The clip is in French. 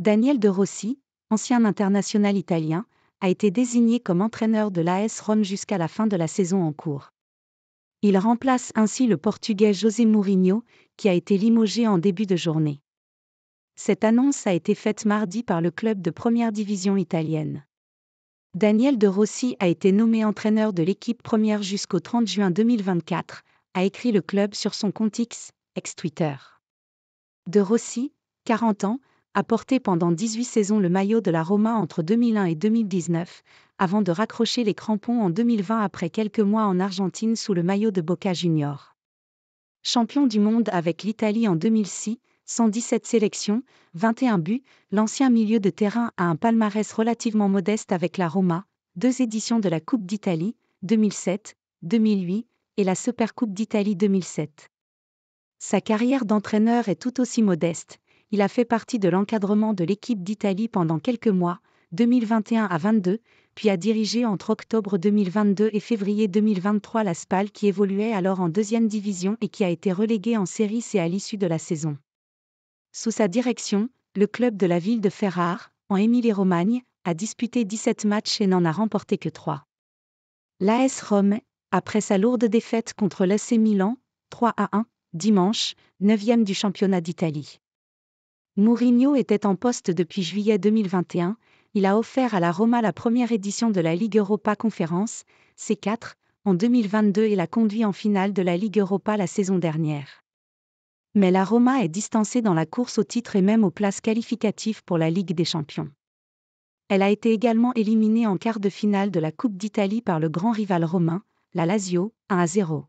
Daniel De Rossi, ancien international italien, a été désigné comme entraîneur de l'AS Rome jusqu'à la fin de la saison en cours. Il remplace ainsi le Portugais José Mourinho, qui a été limogé en début de journée. Cette annonce a été faite mardi par le club de première division italienne. Daniel De Rossi a été nommé entraîneur de l'équipe première jusqu'au 30 juin 2024, a écrit le club sur son compte X, ex-Twitter. De Rossi, 40 ans, a porté pendant 18 saisons le maillot de la Roma entre 2001 et 2019, avant de raccrocher les crampons en 2020 après quelques mois en Argentine sous le maillot de Boca Junior. Champion du monde avec l'Italie en 2006, 117 sélections, 21 buts, l'ancien milieu de terrain a un palmarès relativement modeste avec la Roma, deux éditions de la Coupe d'Italie, 2007, 2008, et la Supercoupe d'Italie 2007. Sa carrière d'entraîneur est tout aussi modeste, il a fait partie de l'encadrement de l'équipe d'Italie pendant quelques mois, 2021 à 22, puis a dirigé entre octobre 2022 et février 2023 la SPAL qui évoluait alors en deuxième division et qui a été reléguée en série C à l'issue de la saison. Sous sa direction, le club de la ville de Ferrare, en Émilie-Romagne, a disputé 17 matchs et n'en a remporté que 3. L'AS Rome, après sa lourde défaite contre l'AC Milan, 3 à 1, dimanche, 9e du championnat d'Italie. Mourinho était en poste depuis juillet 2021, il a offert à la Roma la première édition de la Ligue Europa Conférence, C4, en 2022 et l'a conduit en finale de la Ligue Europa la saison dernière. Mais la Roma est distancée dans la course au titre et même aux places qualificatives pour la Ligue des Champions. Elle a été également éliminée en quart de finale de la Coupe d'Italie par le grand rival romain, la Lazio, 1 à 0.